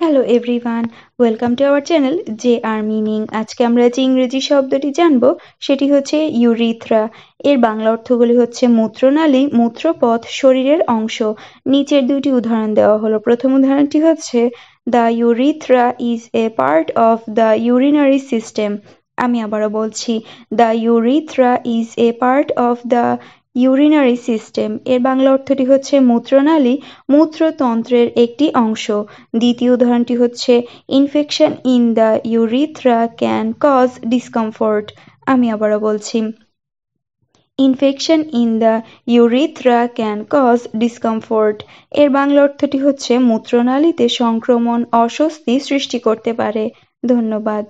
hello everyone welcome to our channel J R meaning আজকে আমরা যে ইংরেজি শব্দটি জানব সেটি হচ্ছে ইউরিথ্রা এর বাংলা অর্থগুলি হচ্ছে মূত্রনালী মূত্রপথ শরীরের অংশ নিচের দুটি উদাহরণ দেওয়া হলো প্রথম উদাহরণটি হচ্ছে the urethra is a part of the urinary system আমি আবারও বলছি the urethra is a part of the urinary system এর বাংলা অর্থটি হচ্ছে মূত্রনালী মূত্রতন্ত্রের একটি অংশ দ্বিতীয় উদাহরণটি হচ্ছে infection in the urethra can cause discomfort আমি আবারও বলছি infection in the urethra can cause discomfort এর বাংলা অর্থটি হচ্ছে মূত্রনালীতে সংক্রমণ অস্বস্তি সৃষ্টি করতে পারে ধন্যবাদ